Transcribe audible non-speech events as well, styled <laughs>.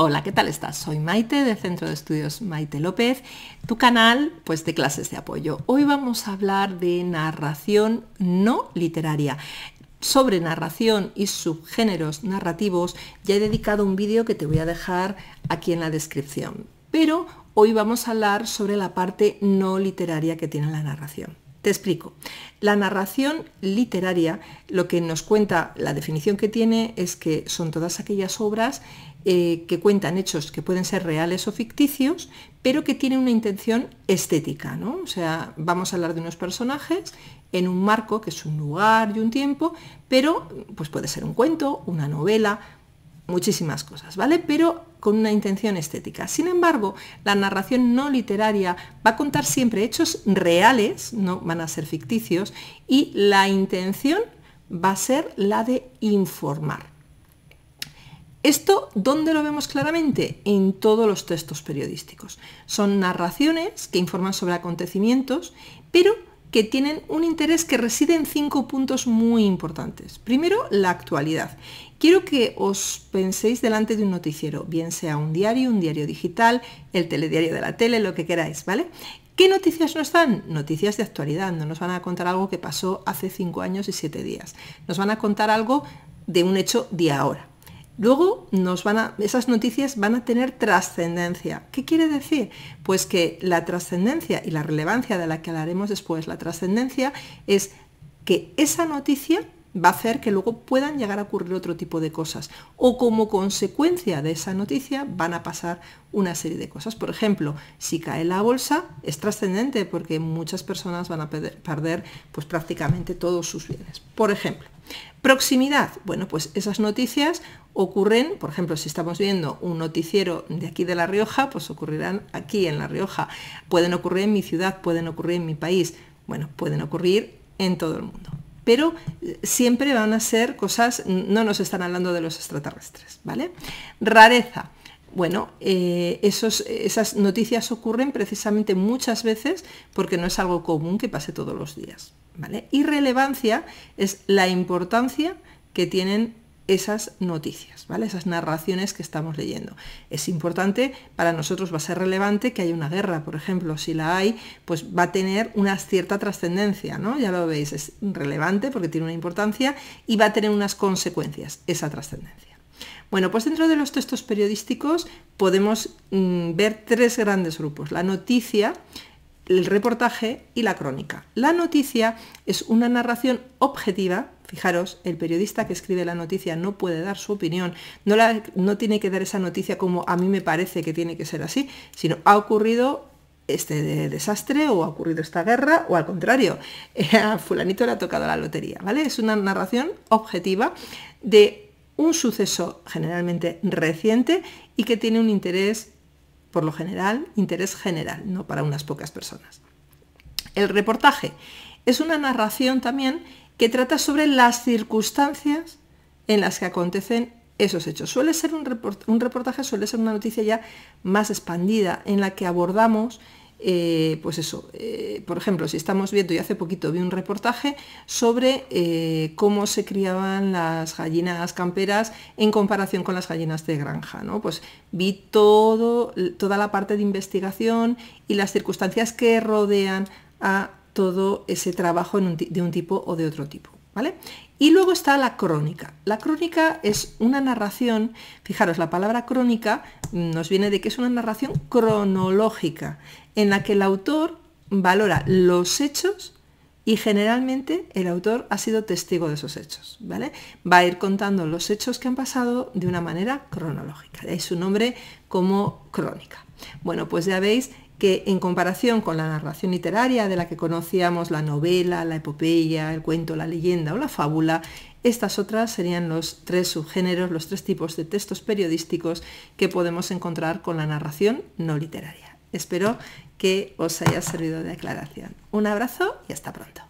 Hola, ¿qué tal estás? Soy Maite del Centro de Estudios Maite López, tu canal pues de clases de apoyo. Hoy vamos a hablar de narración no literaria. Sobre narración y subgéneros narrativos ya he dedicado un vídeo que te voy a dejar aquí en la descripción. Pero hoy vamos a hablar sobre la parte no literaria que tiene la narración. Te explico. La narración literaria, lo que nos cuenta, la definición que tiene es que son todas aquellas obras eh, que cuentan hechos que pueden ser reales o ficticios, pero que tienen una intención estética, ¿no? O sea, vamos a hablar de unos personajes en un marco que es un lugar y un tiempo, pero pues puede ser un cuento, una novela, muchísimas cosas, ¿vale? Pero con una intención estética. Sin embargo, la narración no literaria va a contar siempre hechos reales, no van a ser ficticios, y la intención va a ser la de informar. Esto, ¿dónde lo vemos claramente? En todos los textos periodísticos. Son narraciones que informan sobre acontecimientos, pero que tienen un interés que reside en cinco puntos muy importantes. Primero, la actualidad. Quiero que os penséis delante de un noticiero, bien sea un diario, un diario digital, el telediario de la tele, lo que queráis, ¿vale? ¿Qué noticias nos dan? Noticias de actualidad, no nos van a contar algo que pasó hace cinco años y siete días, nos van a contar algo de un hecho de ahora. Luego esas noticias van a tener trascendencia. ¿Qué quiere decir? Pues que la trascendencia y la relevancia de la que hablaremos después, la trascendencia es que esa noticia va a hacer que luego puedan llegar a ocurrir otro tipo de cosas. O como consecuencia de esa noticia van a pasar una serie de cosas. Por ejemplo, si cae la bolsa, es trascendente porque muchas personas van a perder, pues, prácticamente todos sus bienes. Por ejemplo, Proximidad. Bueno, pues esas noticias ocurren, por ejemplo, si estamos viendo un noticiero de aquí de La Rioja, pues ocurrirán aquí en La Rioja. Pueden ocurrir en mi ciudad, pueden ocurrir en mi país, bueno, pueden ocurrir en todo el mundo. Pero eh, siempre van a ser cosas, no nos están hablando de los extraterrestres, ¿vale? Rareza. Bueno, eh, esas noticias ocurren precisamente muchas veces porque no es algo común que pase todos los días. Y relevancia es la importancia que tienen esas noticias, Esas narraciones que estamos leyendo. Es importante, para nosotros va a ser relevante que haya una guerra, por ejemplo, si la hay, pues va a tener una cierta trascendencia, ¿no? Ya lo veis, es relevante porque tiene una importancia y va a tener unas consecuencias esa trascendencia. Bueno, pues dentro de los textos periodísticos podemos mm, ver tres grandes grupos. La noticia, el reportaje y la crónica. La noticia es una narración objetiva. Fijaros, el periodista que escribe la noticia no puede dar su opinión, no, la, no tiene que dar esa noticia como a mí me parece que tiene que ser así, sino ha ocurrido este desastre o ha ocurrido esta guerra o al contrario, <laughs> eh, a fulanito le ha tocado la lotería, ¿vale? Es una narración objetiva de un suceso generalmente reciente y que tiene un interés por lo general, interés general, no para unas pocas personas. El reportaje es una narración también que trata sobre las circunstancias en las que acontecen esos hechos. Suele ser un, reportaje, suele ser una noticia ya más expandida, en la que abordamos eh, pues eso, eh, por ejemplo, si estamos viendo, y hace poquito vi un reportaje sobre eh, cómo se criaban las gallinas camperas en comparación con las gallinas de granja, ¿no? Pues vi todo, toda la parte de investigación y las circunstancias que rodean a todo ese trabajo de un tipo o de otro tipo. Y luego está la crónica. La crónica es una narración, fijaros, la palabra crónica nos viene de que es una narración cronológica, en la que el autor valora los hechos y generalmente el autor ha sido testigo de esos hechos, ¿vale? Va a ir contando los hechos que han pasado de una manera cronológica, de su nombre como crónica. Bueno, pues ya veis que en comparación con la narración literaria de la que conocíamos la novela, la epopeya, el cuento, la leyenda o la fábula, estas otras serían los tres subgéneros, los tres tipos de textos periodísticos que podemos encontrar con la narración no literaria. Espero que os haya servido de aclaración. Un abrazo y hasta pronto.